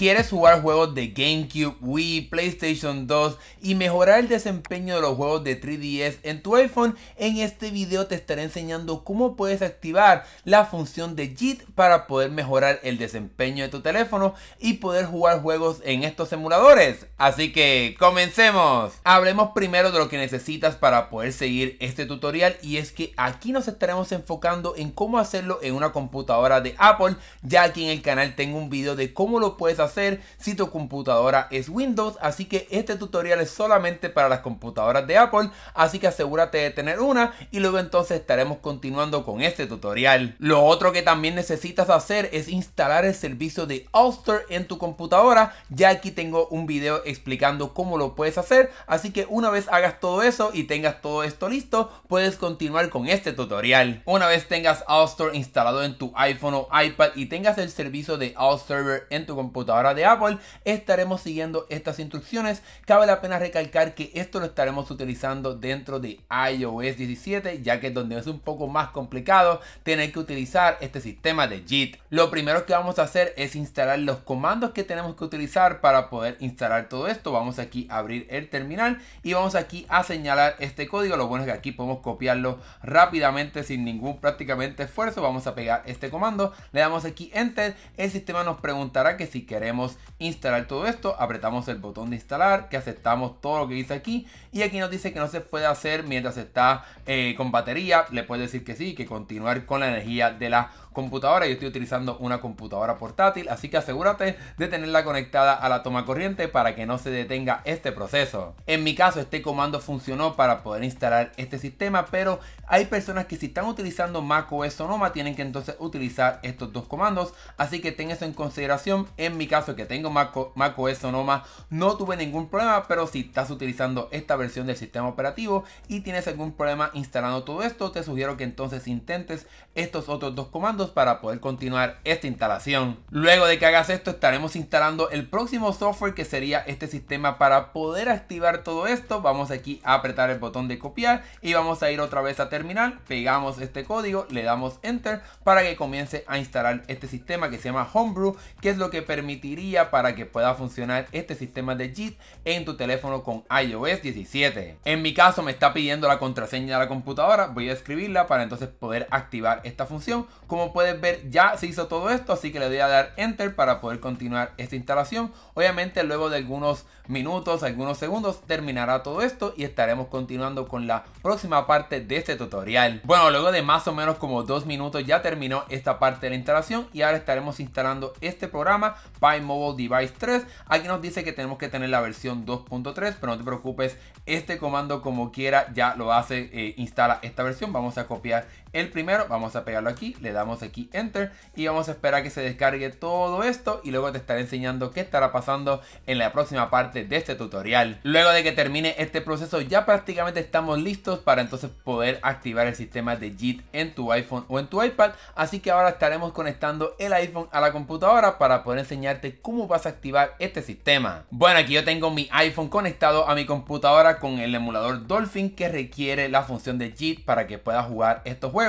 ¿Quieres jugar juegos de GameCube, Wii, PlayStation 2 y mejorar el desempeño de los juegos de 3DS en tu iPhone? En este video te estaré enseñando cómo puedes activar la función de JIT para poder mejorar el desempeño de tu teléfono y poder jugar juegos en estos emuladores. Así que comencemos. Hablemos primero de lo que necesitas para poder seguir este tutorial y es que aquí nos estaremos enfocando en cómo hacerlo en una computadora de Apple, ya que en el canal tengo un video de cómo lo puedes hacer hacer si tu computadora es Windows, así que este tutorial es solamente para las computadoras de Apple, así que asegúrate de tener una y luego entonces estaremos continuando con este tutorial. Lo otro que también necesitas hacer es instalar el servicio de Auster en tu computadora, ya aquí tengo un video explicando cómo lo puedes hacer, así que una vez hagas todo eso y tengas todo esto listo, puedes continuar con este tutorial. Una vez tengas Auster instalado en tu iPhone o iPad y tengas el servicio de all Server en tu computadora, de Apple, estaremos siguiendo estas instrucciones. Cabe la pena recalcar que esto lo estaremos utilizando dentro de iOS 17, ya que es donde es un poco más complicado tener que utilizar este sistema de JIT. Lo primero que vamos a hacer es instalar los comandos que tenemos que utilizar para poder instalar todo esto. Vamos aquí a abrir el terminal y vamos aquí a señalar este código. Lo bueno es que aquí podemos copiarlo rápidamente sin ningún prácticamente esfuerzo. Vamos a pegar este comando, le damos aquí Enter. El sistema nos preguntará que si queremos instalar todo esto, apretamos el botón de instalar, que aceptamos todo lo que dice aquí y aquí nos dice que no se puede hacer mientras está eh, con batería, le puedes decir que sí, que continuar con la energía de la computadora. Yo estoy utilizando una computadora portátil, así que asegúrate de tenerla conectada a la toma corriente para que no se detenga este proceso. En mi caso, este comando funcionó para poder instalar este sistema, pero hay personas que si están utilizando Mac macOS Sonoma tienen que entonces utilizar estos dos comandos, así que ten eso en consideración. En mi caso, que tengo macOS Mac Sonoma, no tuve ningún problema, pero si estás utilizando esta versión del sistema operativo y tienes algún problema instalando todo esto, te sugiero que entonces intentes estos otros dos comandos para poder continuar esta instalación. Luego de que hagas esto estaremos instalando el próximo software que sería este sistema para poder activar todo esto. Vamos aquí a apretar el botón de copiar y vamos a ir otra vez a terminal. Pegamos este código, le damos enter para que comience a instalar este sistema que se llama Homebrew, que es lo que permitiría para que pueda funcionar este sistema de JIT en tu teléfono con iOS 17. En mi caso me está pidiendo la contraseña de la computadora, voy a escribirla para entonces poder activar esta función. Como puedes ver ya se hizo todo esto, así que le voy a dar Enter para poder continuar esta instalación. Obviamente luego de algunos minutos, algunos segundos terminará todo esto y estaremos continuando con la próxima parte de este tutorial. Bueno, luego de más o menos como dos minutos ya terminó esta parte de la instalación y ahora estaremos instalando este programa by Mobile Device 3. Aquí nos dice que tenemos que tener la versión 2.3, pero no te preocupes, este comando como quiera ya lo hace, eh, instala esta versión. Vamos a copiar el primero, vamos a pegarlo aquí, le damos aquí Enter y vamos a esperar que se descargue todo esto y luego te estaré enseñando qué estará pasando en la próxima parte de este tutorial. Luego de que termine este proceso ya prácticamente estamos listos para entonces poder activar el sistema de JIT en tu iPhone o en tu iPad, así que ahora estaremos conectando el iPhone a la computadora para poder enseñarte cómo vas a activar este sistema. Bueno, aquí yo tengo mi iPhone conectado a mi computadora con el emulador Dolphin que requiere la función de JIT para que pueda jugar estos juegos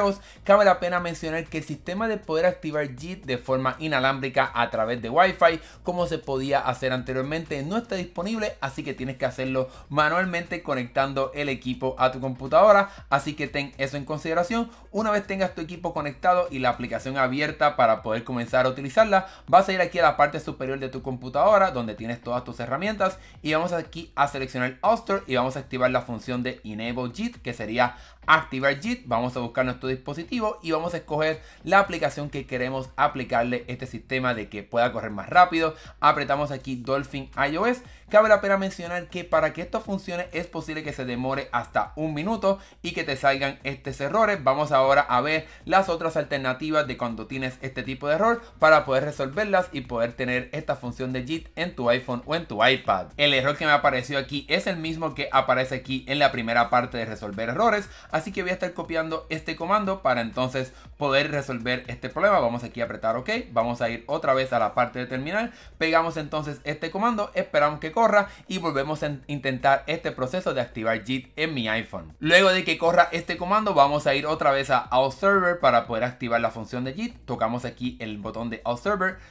cabe la pena mencionar que el sistema de poder activar JIT de forma inalámbrica a través de Wi-Fi, como se podía hacer anteriormente, no está disponible, así que tienes que hacerlo manualmente conectando el equipo a tu computadora, así que ten eso en consideración. Una vez tengas tu equipo conectado y la aplicación abierta para poder comenzar a utilizarla, vas a ir aquí a la parte superior de tu computadora donde tienes todas tus herramientas y vamos aquí a seleccionar Auster y vamos a activar la función de Enable JIT que sería activar JIT, vamos a buscar nuestro dispositivo y vamos a escoger la aplicación que queremos aplicarle este sistema de que pueda correr más rápido. Apretamos aquí Dolphin iOS Cabe la pena mencionar que para que esto funcione es posible que se demore hasta un minuto y que te salgan estos errores. Vamos ahora a ver las otras alternativas de cuando tienes este tipo de error para poder resolverlas y poder tener esta función de JIT en tu iPhone o en tu iPad. El error que me apareció aquí es el mismo que aparece aquí en la primera parte de resolver errores, así que voy a estar copiando este comando para entonces poder resolver este problema. Vamos aquí a apretar OK. Vamos a ir otra vez a la parte de terminal. Pegamos entonces este comando, esperamos que corra y volvemos a intentar este proceso de activar JIT en mi iPhone. Luego de que corra este comando, vamos a ir otra vez a Outserver para poder activar la función de JIT. Tocamos aquí el botón de Out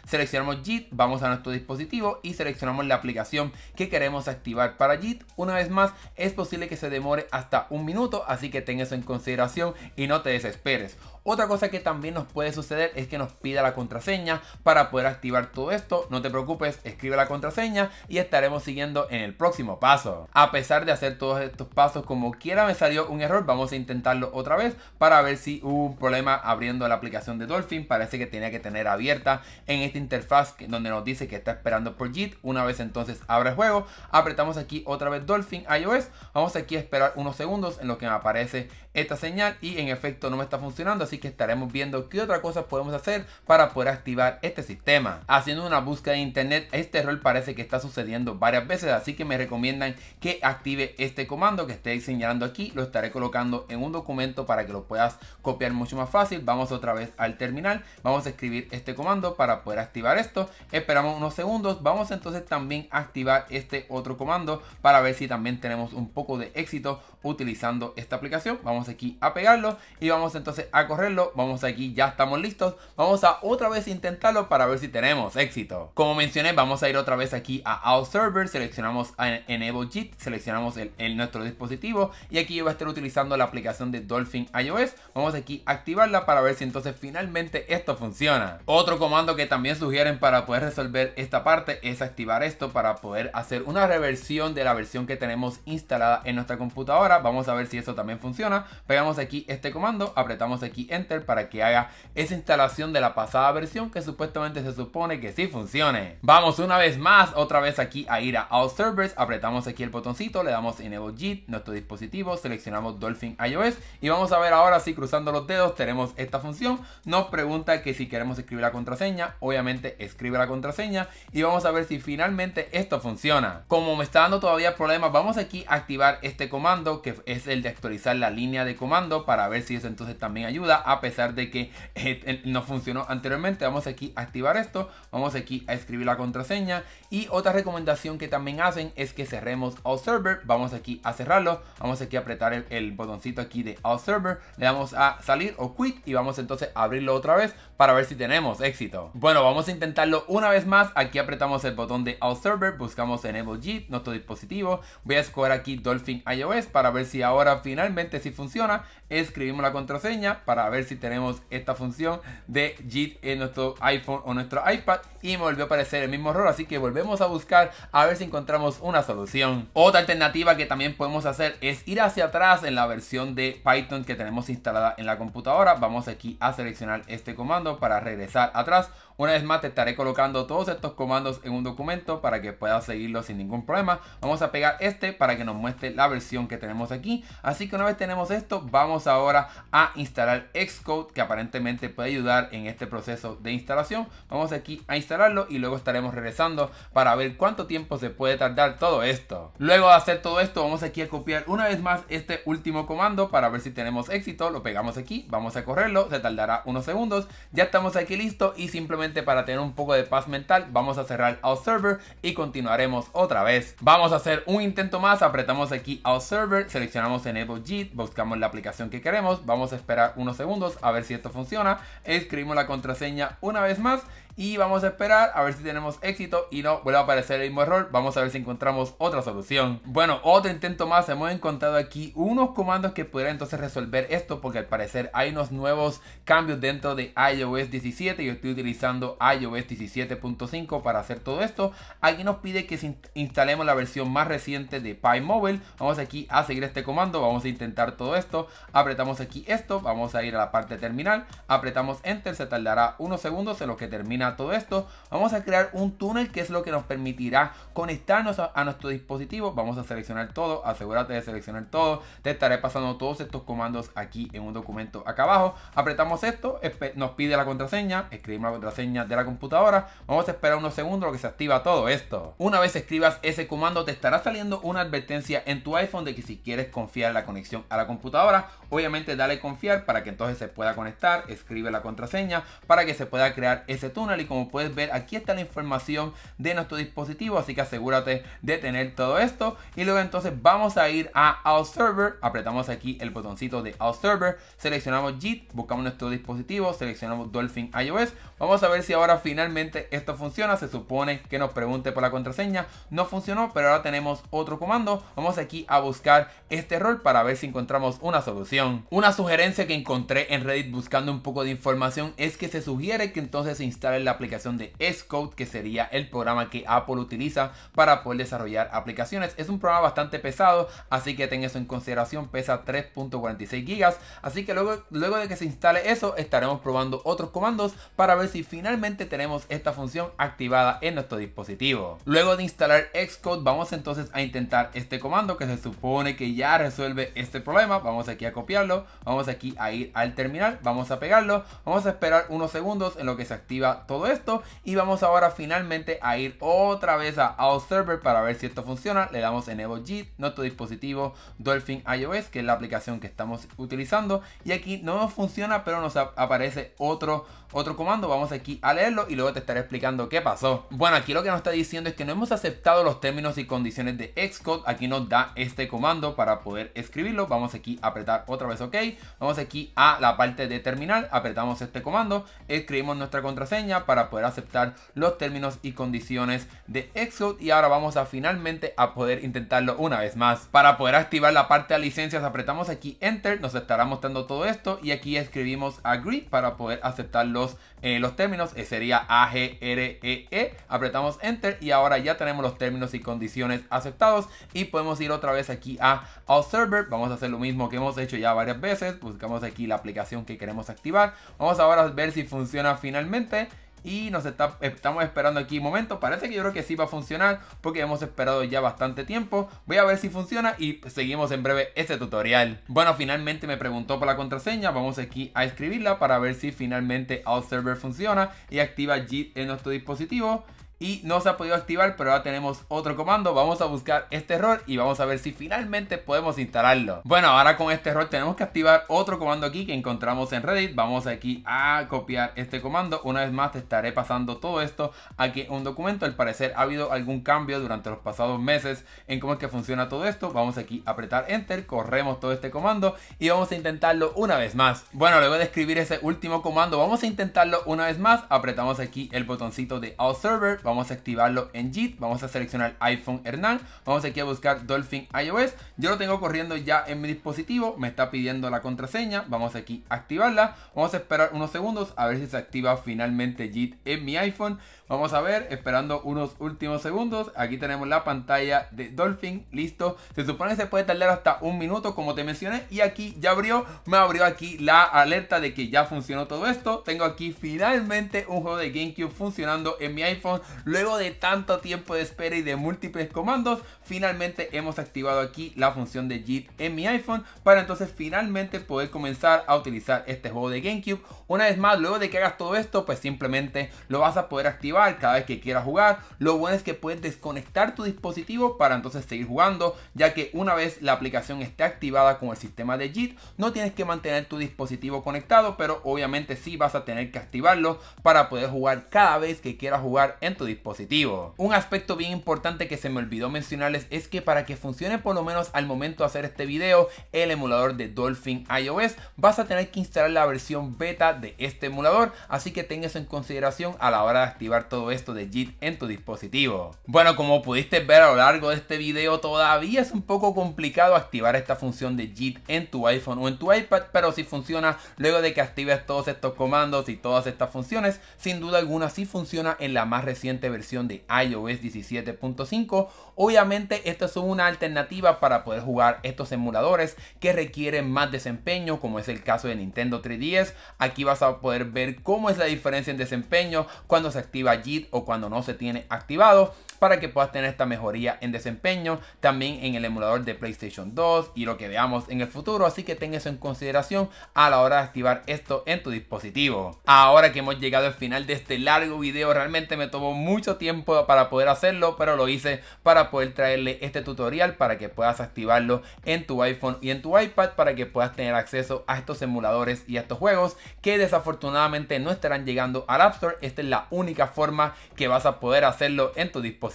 seleccionamos JIT, vamos a nuestro dispositivo y seleccionamos la aplicación que queremos activar para JIT. Una vez más, es posible que se demore hasta un minuto, así que ten eso en consideración y no te desesperes. Otra cosa que también nos puede suceder es que nos pida la contraseña para poder activar todo esto. No te preocupes, escribe la contraseña y estaremos siguiendo en el próximo paso. A pesar de hacer todos estos pasos como quiera me salió un error, vamos a intentarlo otra vez para ver si hubo un problema abriendo la aplicación de Dolphin. Parece que tenía que tener abierta en esta interfaz donde nos dice que está esperando por JIT. Una vez entonces abre el juego, apretamos aquí otra vez Dolphin iOS. Vamos aquí a esperar unos segundos en lo que me aparece esta señal y en efecto no me está funcionando así que estaremos viendo qué otra cosa podemos hacer para poder activar este sistema. Haciendo una búsqueda en internet, este error parece que está sucediendo varias veces, así que me recomiendan que active este comando que estoy señalando aquí, lo estaré colocando en un documento para que lo puedas copiar mucho más fácil. Vamos otra vez al terminal, vamos a escribir este comando para poder activar esto, esperamos unos segundos, vamos entonces también a activar este otro comando para ver si también tenemos un poco de éxito utilizando esta aplicación. Vamos aquí a pegarlo y vamos entonces a correr vamos aquí, ya estamos listos, vamos a otra vez intentarlo para ver si tenemos éxito. Como mencioné, vamos a ir otra vez aquí a Out Server, seleccionamos Enable JIT, seleccionamos en nuestro dispositivo y aquí yo voy a estar utilizando la aplicación de Dolphin iOS, vamos aquí a activarla para ver si entonces finalmente esto funciona. Otro comando que también sugieren para poder resolver esta parte es activar esto para poder hacer una reversión de la versión que tenemos instalada en nuestra computadora, vamos a ver si eso también funciona, pegamos aquí este comando, apretamos aquí Enter para que haga esa instalación de la pasada versión que supuestamente se supone que sí funcione. Vamos una vez más, otra vez aquí a ir a All Servers, apretamos aquí el botoncito, le damos Enable JIT, nuestro dispositivo, seleccionamos Dolphin iOS y vamos a ver ahora si cruzando los dedos tenemos esta función. Nos pregunta que si queremos escribir la contraseña, obviamente escribe la contraseña y vamos a ver si finalmente esto funciona. Como me está dando todavía problemas, vamos aquí a activar este comando que es el de actualizar la línea de comando para ver si eso entonces también ayuda a pesar de que eh, eh, no funcionó anteriormente. Vamos aquí a activar esto, vamos aquí a escribir la contraseña y otra recomendación que también hacen es que cerremos All Server, vamos aquí a cerrarlo, vamos aquí a apretar el, botoncito aquí de All Server, le damos a salir o quit y vamos entonces a abrirlo otra vez para ver si tenemos éxito. Bueno, vamos a intentarlo una vez más, aquí apretamos el botón de All Server, buscamos en EvoGit nuestro dispositivo, voy a escoger aquí Dolphin iOS para ver si ahora finalmente si funciona, escribimos la contraseña para ver si tenemos esta función de JIT en nuestro iPhone o nuestro iPad y me volvió a aparecer el mismo error, así que volvemos a buscar a ver si encontramos una solución. Otra alternativa que también podemos hacer es ir hacia atrás en la versión de Python que tenemos instalada en la computadora. Vamos aquí a seleccionar este comando para regresar atrás una vez más te estaré colocando todos estos comandos en un documento para que puedas seguirlo sin ningún problema. Vamos a pegar este para que nos muestre la versión que tenemos aquí. Así que una vez tenemos esto, vamos ahora a instalar Xcode que aparentemente puede ayudar en este proceso de instalación. Vamos aquí a instalarlo y luego estaremos regresando para ver cuánto tiempo se puede tardar todo esto. Luego de hacer todo esto, vamos aquí a copiar una vez más este último comando para ver si tenemos éxito. Lo pegamos aquí, vamos a correrlo, se tardará unos segundos. Ya estamos aquí listo y simplemente para tener un poco de paz mental, vamos a cerrar out server y continuaremos otra vez. Vamos a hacer un intento más, apretamos aquí OutServer server, seleccionamos en JIT, buscamos la aplicación que queremos, vamos a esperar unos segundos a ver si esto funciona, escribimos la contraseña una vez más y vamos a esperar a ver si tenemos éxito y no vuelve a aparecer el mismo error. Vamos a ver si encontramos otra solución. Bueno, otro intento más. Hemos encontrado aquí unos comandos que pudieran entonces resolver esto porque al parecer hay unos nuevos cambios dentro de iOS 17. Yo estoy utilizando iOS 17.5 para hacer todo esto. Aquí nos pide que instalemos la versión más reciente de PyMobile. Vamos aquí a seguir este comando. Vamos a intentar todo esto. Apretamos aquí esto. Vamos a ir a la parte terminal. Apretamos Enter. Se tardará unos segundos en lo que termina todo esto, vamos a crear un túnel que es lo que nos permitirá conectarnos a, nuestro dispositivo. Vamos a seleccionar todo, asegúrate de seleccionar todo. Te estaré pasando todos estos comandos aquí en un documento acá abajo. Apretamos esto, nos pide la contraseña, escribimos la contraseña de la computadora. Vamos a esperar unos segundos lo que se activa todo esto. Una vez escribas ese comando, te estará saliendo una advertencia en tu iPhone de que si quieres confiar la conexión a la computadora, obviamente dale confiar para que entonces se pueda conectar, escribe la contraseña para que se pueda crear ese túnel y como puedes ver aquí está la información de nuestro dispositivo así que asegúrate de tener todo esto y luego entonces vamos a ir a All Server apretamos aquí el botoncito de All Server seleccionamos JIT buscamos nuestro dispositivo seleccionamos Dolphin iOS vamos a ver si ahora finalmente esto funciona se supone que nos pregunte por la contraseña no funcionó pero ahora tenemos otro comando vamos aquí a buscar este error para ver si encontramos una solución una sugerencia que encontré en Reddit buscando un poco de información es que se sugiere que entonces se instale la aplicación de Xcode que sería el programa que Apple utiliza para poder desarrollar aplicaciones. Es un programa bastante pesado, así que ten eso en consideración, pesa 3.46 gigas Así que luego, luego de que se instale eso, estaremos probando otros comandos para ver si finalmente tenemos esta función activada en nuestro dispositivo. Luego de instalar Xcode, vamos entonces a intentar este comando que se supone que ya resuelve este problema. Vamos aquí a copiarlo, vamos aquí a ir al terminal, vamos a pegarlo, vamos a esperar unos segundos en lo que se activa todo esto. Y vamos ahora finalmente a ir otra vez a OutServer Server para ver si esto funciona. Le damos en en JIT, nuestro dispositivo Dolphin iOS, que es la aplicación que estamos utilizando. Y aquí no nos funciona, pero nos aparece otro, otro comando. Vamos aquí a leerlo y luego te estaré explicando qué pasó. Bueno, aquí lo que nos está diciendo es que no hemos aceptado los términos y condiciones de Xcode. Aquí nos da este comando para poder escribirlo. Vamos aquí a apretar otra vez OK. Vamos aquí a la parte de terminal, apretamos este comando, escribimos nuestra contraseña para poder aceptar los términos y condiciones de Xcode y ahora vamos a finalmente a poder intentarlo una vez más. Para poder activar la parte de licencias apretamos aquí Enter, nos estará mostrando todo esto y aquí escribimos Agree para poder aceptar los, eh, los términos, e sería A-G-R-E-E, e. apretamos Enter y ahora ya tenemos los términos y condiciones aceptados y podemos ir otra vez aquí a observer. Server, vamos a hacer lo mismo que hemos hecho ya varias veces, buscamos aquí la aplicación que queremos activar, vamos ahora a ver si funciona finalmente y nos estamos esperando aquí un momento Parece que yo creo que sí va a funcionar porque hemos esperado ya bastante tiempo. Voy a ver si funciona y seguimos en breve este tutorial. Bueno, finalmente me preguntó por la contraseña. Vamos aquí a escribirla para ver si finalmente Outserver funciona y activa JIT en nuestro dispositivo y no se ha podido activar, pero ahora tenemos otro comando. Vamos a buscar este error y vamos a ver si finalmente podemos instalarlo. Bueno, ahora con este error tenemos que activar otro comando aquí que encontramos en Reddit. Vamos aquí a copiar este comando. Una vez más te estaré pasando todo esto aquí en un documento. Al parecer ha habido algún cambio durante los pasados meses en cómo es que funciona todo esto. Vamos aquí a apretar Enter, corremos todo este comando y vamos a intentarlo una vez más. Bueno, luego de escribir ese último comando, vamos a intentarlo una vez más. Apretamos aquí el botoncito de All Server Vamos a activarlo en JIT. Vamos a seleccionar iPhone Hernán. Vamos aquí a buscar Dolphin iOS. Yo lo tengo corriendo ya en mi dispositivo. Me está pidiendo la contraseña. Vamos aquí a activarla. Vamos a esperar unos segundos a ver si se activa finalmente JIT en mi iPhone. Vamos a ver, esperando unos últimos segundos. Aquí tenemos la pantalla de Dolphin. Listo. Se supone que se puede tardar hasta un minuto, como te mencioné. Y aquí ya abrió. Me abrió aquí la alerta de que ya funcionó todo esto. Tengo aquí finalmente un juego de GameCube funcionando en mi iPhone. Luego de tanto tiempo de espera y de múltiples comandos, finalmente hemos activado aquí la función de JIT en mi iPhone para entonces finalmente poder comenzar a utilizar este juego de GameCube. Una vez más, luego de que hagas todo esto, pues simplemente lo vas a poder activar cada vez que quieras jugar. Lo bueno es que puedes desconectar tu dispositivo para entonces seguir jugando, ya que una vez la aplicación esté activada con el sistema de JIT, no tienes que mantener tu dispositivo conectado, pero obviamente sí vas a tener que activarlo para poder jugar cada vez que quieras jugar en tu dispositivo dispositivo. Un aspecto bien importante que se me olvidó mencionarles es que para que funcione por lo menos al momento de hacer este video, el emulador de Dolphin iOS, vas a tener que instalar la versión beta de este emulador, así que ten eso en consideración a la hora de activar todo esto de JIT en tu dispositivo. Bueno, como pudiste ver a lo largo de este video, todavía es un poco complicado activar esta función de JIT en tu iPhone o en tu iPad, pero si funciona luego de que actives todos estos comandos y todas estas funciones, sin duda alguna si funciona en la más reciente versión de iOS 17.5. Obviamente esto es una alternativa para poder jugar estos emuladores que requieren más desempeño como es el caso de Nintendo 3DS. Aquí vas a poder ver cómo es la diferencia en desempeño cuando se activa JIT o cuando no se tiene activado para que puedas tener esta mejoría en desempeño también en el emulador de PlayStation 2 y lo que veamos en el futuro. Así que ten eso en consideración a la hora de activar esto en tu dispositivo. Ahora que hemos llegado al final de este largo video, realmente me tomó mucho tiempo para poder hacerlo, pero lo hice para poder traerle este tutorial para que puedas activarlo en tu iPhone y en tu iPad para que puedas tener acceso a estos emuladores y a estos juegos que desafortunadamente no estarán llegando al App Store. Esta es la única forma que vas a poder hacerlo en tu dispositivo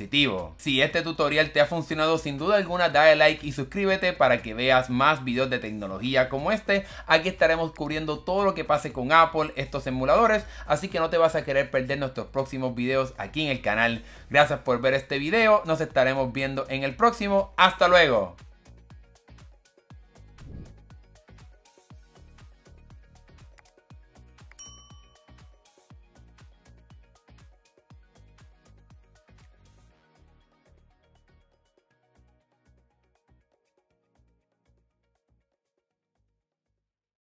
si este tutorial te ha funcionado sin duda alguna dale like y suscríbete para que veas más videos de tecnología como este. Aquí estaremos cubriendo todo lo que pase con Apple, estos emuladores, así que no te vas a querer perder nuestros próximos videos aquí en el canal. Gracias por ver este video, nos estaremos viendo en el próximo. ¡Hasta luego!